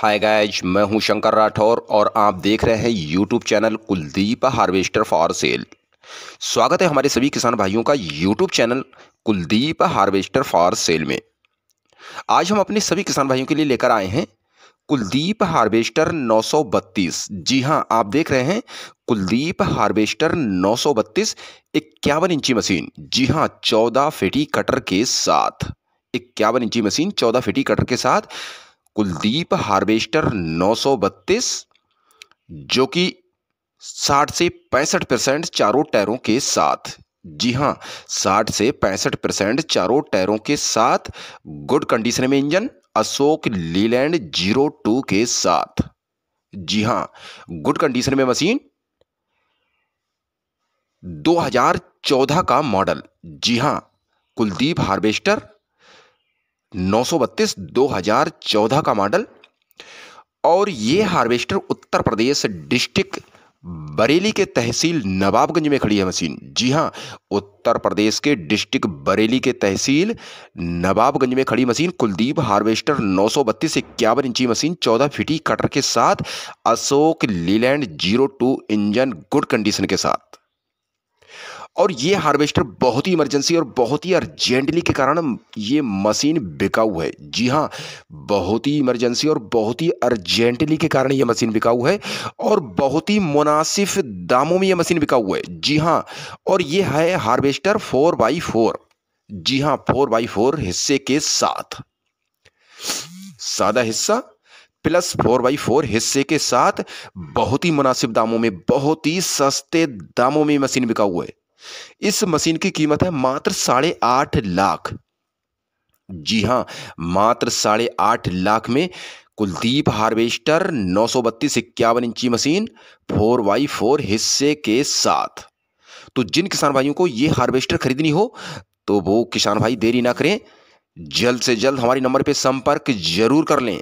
hi guys मैं हूं शंकर राठौर और आप देख रहे हैं YouTube channel Kuldeep harvester for sale स्वागत है हमारे सभी किसान भाइयों का YouTube channel Kuldeep harvester for sale में आज हम अपने सभी किसान भाइयों के लिए लेकर आए हैं कुलदीप हार्वेस्टर 932 जी हां आप देख रहे हैं कुलदीप हार्वेस्टर 932 इक्यावन इंची मशीन जी हां 14 फिटी कटर के साथ इक्यावन इंची मशीन 14 फिटी कटर के साथ कुलदीप हार्वेस्टर नौ सौ बत्तीस जो कि साठ से पैंसठ परसेंट चारों टायरों के साथ जी हां साठ से पैंसठ परसेंट चारों टायरों के साथ गुड कंडीशन में engine Ashok Leyland zero two के साथ जी हां गुड कंडीशन में मशीन 2014 का मॉडल जी हां कुलदीप हार्वेस्टर नौ सौ बत्तीस दो हजार का मॉडल और ये हार्वेस्टर उत्तर प्रदेश डिस्ट्रिक्ट बरेली के तहसील नवाबगंज में खड़ी है मशीन जी हाँ उत्तर प्रदेश के डिस्ट्रिक्ट बरेली के तहसील नवाबगंज में खड़ी मशीन कुलदीप हार्वेस्टर नौ सौ बत्तीस इक्यावन इंची मशीन चौदह फिटी कटर के साथ Ashok Leyland zero two engine good condition के साथ और ये हार्वेस्टर बहुत ही इमरजेंसी और बहुत ही अर्जेंटली के कारण ये मशीन बिकाऊ है जी हाँ बहुत ही इमरजेंसी और बहुत ही अर्जेंटली के कारण ये मशीन बिकाऊ है और बहुत ही मुनासिब दामों में ये मशीन बिकाऊ है जी हाँ और ये है हार्वेस्टर फोर बाई फोर जी हाँ फोर बाई फोर हिस्से के साथ सादा हिस्सा प्लस फोर बाई फोर हिस्से के साथ बहुत ही मुनासिब दामों में बहुत ही सस्ते दामों में मशीन बिकाऊ है इस मशीन की कीमत है मात्र साढ़े आठ लाख जी हाँ मात्र साढ़े आठ लाख में कुलदीप हार्वेस्टर नौ सौ बत्तीस इक्यावन इंची मशीन फोर बाई फोर हिस्से के साथ तो जिन किसान भाइयों को ये हार्वेस्टर खरीदनी हो तो वो किसान भाई देरी ना करें जल्द से जल्द हमारे नंबर पे संपर्क जरूर कर लें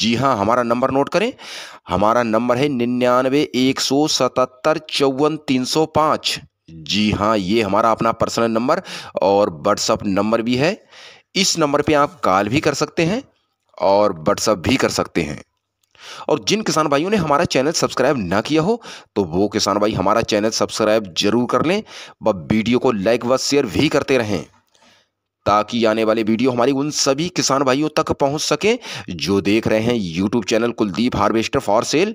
जी हाँ हमारा नंबर नोट करें हमारा नंबर है निन्यानवे एक सौ सतहत्तर चौवन तीन सौ पाँच जी हाँ ये हमारा अपना पर्सनल नंबर और व्हाट्सअप नंबर भी है इस नंबर पे आप कॉल भी कर सकते हैं और व्हाट्सअप भी कर सकते हैं और जिन किसान भाइयों ने हमारा चैनल सब्सक्राइब ना किया हो तो वो किसान भाई हमारा चैनल सब्सक्राइब जरूर कर लें व वीडियो को लाइक व शेयर भी करते रहें ताकि आने वाले वीडियो हमारी उन सभी किसान भाइयों तक पहुंच सके जो देख रहे हैं YouTube channel Kuldeep harvester for cell